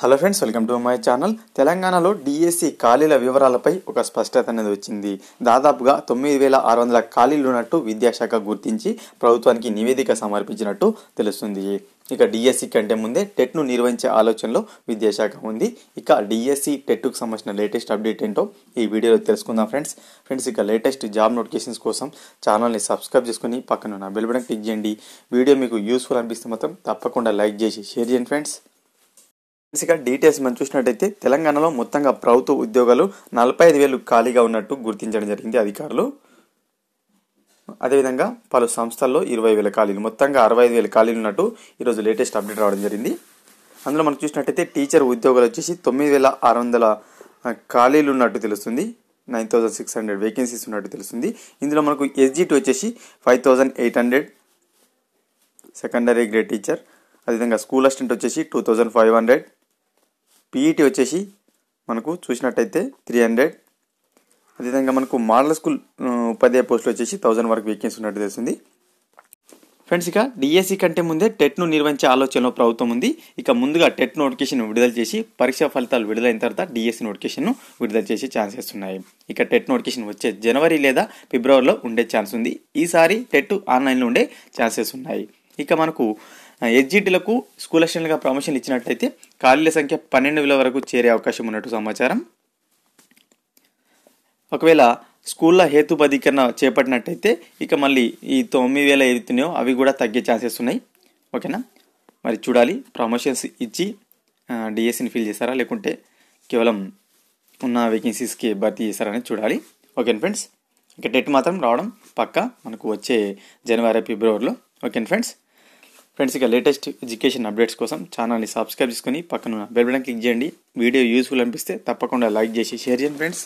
hello friends welcome to my channel తెలంగాణలో DSC ఖాళీల వివరాలపై ఒక స్పష్టత అనేది వచ్చింది దాదాపుగా తొమ్మిది వేల ఆరు వందల ఖాళీలు ఉన్నట్టు విద్యాశాఖ గుర్తించి ప్రభుత్వానికి నివేదిక సమర్పించినట్టు తెలుస్తుంది ఇక డిఎస్సి కంటే ముందే టెట్ను నిర్వహించే ఆలోచనలో విద్యాశాఖ ఉంది ఇక డిఎస్సి టెట్కు సంబంధించిన లేటెస్ట్ అప్డేట్ ఏంటో ఈ వీడియోలో తెలుసుకుందాం ఫ్రెండ్స్ ఫ్రెండ్స్ ఇక లేటెస్ట్ జాబ్ నోటిఫికేషన్స్ కోసం ఛానల్ని సబ్స్క్రైబ్ చేసుకుని పక్కన ఉన్న బెల్ బటన్ క్లిక్ చేయండి వీడియో మీకు యూస్ఫుల్ అనిపిస్తే మాత్రం తప్పకుండా లైక్ చేసి షేర్ చేయండి ఫ్రెండ్స్ బేసిక్గా డీటెయిల్స్ మనం చూసినట్టయితే తెలంగాణలో మొత్తంగా ప్రభుత్వ ఉద్యోగాలు నలభై ఐదు వేలు ఖాళీగా ఉన్నట్టు గుర్తించడం జరిగింది అధికారులు అదేవిధంగా పలు సంస్థల్లో ఇరవై వేల ఖాళీలు మొత్తంగా అరవై ఐదు వేల ఖాళీలు ఉన్నట్టు ఈరోజు లేటెస్ట్ అప్డేట్ రావడం జరిగింది అందులో మనం చూసినట్టయితే టీచర్ ఉద్యోగాలు వచ్చేసి తొమ్మిది వేల ఆరు వందల ఖాళీలు ఉన్నట్టు తెలుస్తుంది nine thousand six hundred vacancies ఉన్నట్టు తెలుస్తుంది ఇందులో మనకు ఎస్జిటి వచ్చేసి five thousand eight hundred secondary grade teacher అదేవిధంగా స్కూల్ అసిస్టెంట్ వచ్చేసి two thousand five hundred PET వచ్చేసి మనకు చూసినట్టయితే త్రీ హండ్రెడ్ అదేవిధంగా మనకు మోడల్ స్కూల్ ఉపాధ్యాయ పోస్టులు వచ్చేసి థౌజండ్ వరకు వేకెన్సీ ఉన్నట్టు తెలిసింది ఫ్రెండ్స్ ఇక డిఎస్సి e కంటే ముందే టెట్ను నిర్వహించే ఆలోచనలో ప్రభుత్వం ఉంది ఇక ముందుగా టెట్ నోటిఫికేషన్ విడుదల చేసి పరీక్ష ఫలితాలు విడుదలైన తర్వాత డిఎస్సి e నోటిఫికేషన్ను విడుదల చేసే ఛాన్సెస్ ఉన్నాయి ఇక టెట్ నోటిఫికేషన్ వచ్చే జనవరి లేదా ఫిబ్రవరిలో ఉండే ఛాన్స్ ఉంది ఈసారి టెట్ ఆన్లైన్లో ఉండే ఛాన్సెస్ ఉన్నాయి ఇక మనకు ఎస్జిటీలకు స్కూల్ అసిస్టెంట్గా ప్రమోషన్ ఇచ్చినట్లయితే ఖాళీల సంఖ్య పన్నెండు వేల వరకు చేరే అవకాశం ఉన్నట్టు సమాచారం ఒకవేళ స్కూళ్ళ హేతుబద్ధీకరణ చేపట్టినట్టయితే ఇక మళ్ళీ ఈ తొమ్మిది వేల ఎదుతున్నాయో అవి కూడా తగ్గే ఛాన్సెస్ ఉన్నాయి ఓకేనా మరి చూడాలి ప్రమోషన్స్ ఇచ్చి డిఎస్సిని e ఫిల్ చేస్తారా లేకుంటే కేవలం ఉన్న వేకెన్సీస్కి భర్తీ చేస్తారని చూడాలి ఓకే ఫ్రెండ్స్ ఇక డెట్ మాత్రం రావడం పక్క మనకు వచ్చే జనవరి ఫిబ్రవరిలో ఓకే ఫ్రెండ్స్ ఫ్రెండ్స్ ఇక లేటెస్ట్ ఎడ్యుకేషన్ అప్డేట్స్ కోసం ఛానల్ని సబ్స్క్రైబ్ చేసుకుని పక్కన బెల్ బటన్ క్లిక్ చేయండి వీడియో యూస్ఫుల్ అనిపిస్తే తప్పకుండా లైక్ చేసి షేర్ చేయండి ఫ్రెండ్స్